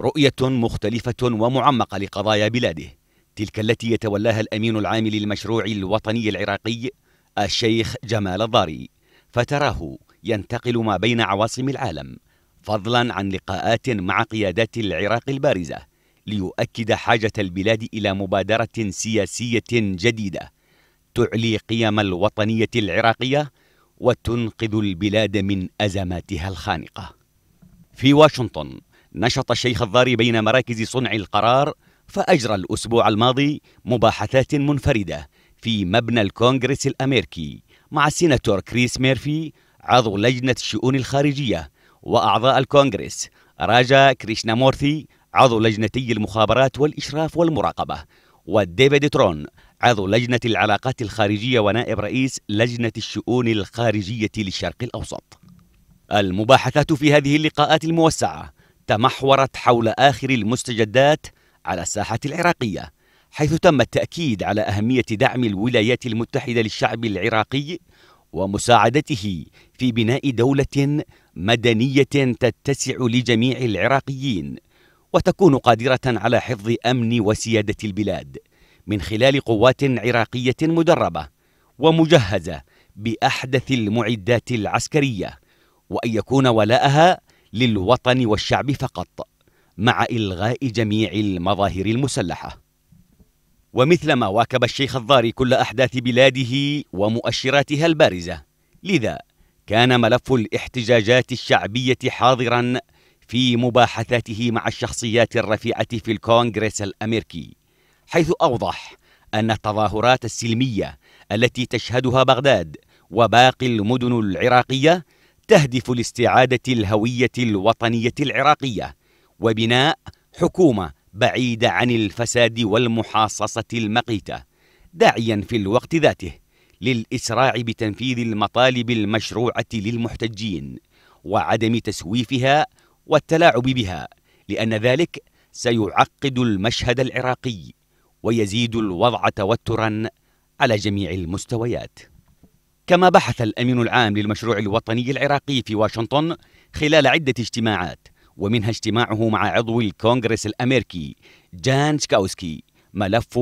رؤية مختلفة ومعمقة لقضايا بلاده تلك التي يتولاها الأمين العام للمشروع الوطني العراقي الشيخ جمال الضاري فتراه ينتقل ما بين عواصم العالم فضلا عن لقاءات مع قيادات العراق البارزة ليؤكد حاجة البلاد إلى مبادرة سياسية جديدة تعلي قيم الوطنية العراقية وتنقذ البلاد من أزماتها الخانقة في واشنطن نشط الشيخ الضاري بين مراكز صنع القرار فأجرى الأسبوع الماضي مباحثات منفردة في مبنى الكونغرس الأمريكي مع السيناتور كريس ميرفي عضو لجنة الشؤون الخارجية وأعضاء الكونغرس راجا كريشنا مورثي عضو لجنتي المخابرات والإشراف والمراقبة وديفيد ترون عضو لجنة العلاقات الخارجية ونائب رئيس لجنة الشؤون الخارجية للشرق الأوسط المباحثات في هذه اللقاءات الموسعة تمحورت حول آخر المستجدات على الساحة العراقية حيث تم التأكيد على أهمية دعم الولايات المتحدة للشعب العراقي ومساعدته في بناء دولة مدنية تتسع لجميع العراقيين وتكون قادرة على حفظ أمن وسيادة البلاد من خلال قوات عراقية مدربة ومجهزة بأحدث المعدات العسكرية وأن يكون ولاءها للوطن والشعب فقط مع إلغاء جميع المظاهر المسلحة ومثلما واكب الشيخ الضاري كل أحداث بلاده ومؤشراتها البارزة لذا كان ملف الاحتجاجات الشعبية حاضراً في مباحثاته مع الشخصيات الرفيعة في الكونغرس الأمريكي حيث أوضح أن التظاهرات السلمية التي تشهدها بغداد وباقي المدن العراقية تهدف لاستعادة الهوية الوطنية العراقية وبناء حكومة بعيدة عن الفساد والمحاصصة المقيتة داعيا في الوقت ذاته للإسراع بتنفيذ المطالب المشروعة للمحتجين وعدم تسويفها والتلاعب بها لأن ذلك سيعقد المشهد العراقي ويزيد الوضع توترا على جميع المستويات كما بحث الأمين العام للمشروع الوطني العراقي في واشنطن خلال عدة اجتماعات ومنها اجتماعه مع عضو الكونغرس الأمريكي جان شكاوسكي ملف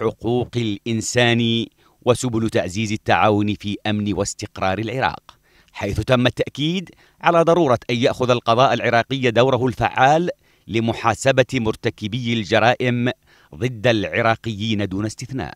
حقوق الإنسان وسبل تعزيز التعاون في أمن واستقرار العراق حيث تم التأكيد على ضرورة أن يأخذ القضاء العراقي دوره الفعال لمحاسبة مرتكبي الجرائم ضد العراقيين دون استثناء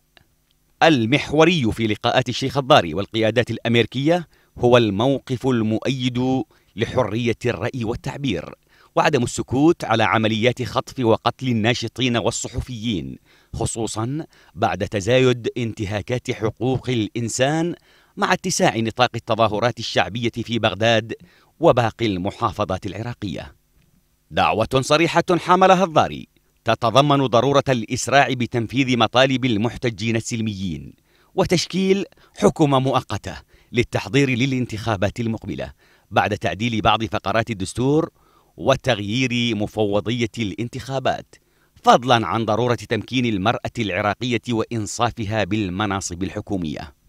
المحوري في لقاءات الشيخ الضاري والقيادات الامريكيه هو الموقف المؤيد لحريه الراي والتعبير وعدم السكوت على عمليات خطف وقتل الناشطين والصحفيين خصوصا بعد تزايد انتهاكات حقوق الانسان مع اتساع نطاق التظاهرات الشعبيه في بغداد وباقي المحافظات العراقيه دعوه صريحه حملها الضاري تتضمن ضرورة الإسراع بتنفيذ مطالب المحتجين السلميين وتشكيل حكومة مؤقتة للتحضير للانتخابات المقبلة بعد تعديل بعض فقرات الدستور وتغيير مفوضية الانتخابات فضلا عن ضرورة تمكين المرأة العراقية وإنصافها بالمناصب الحكومية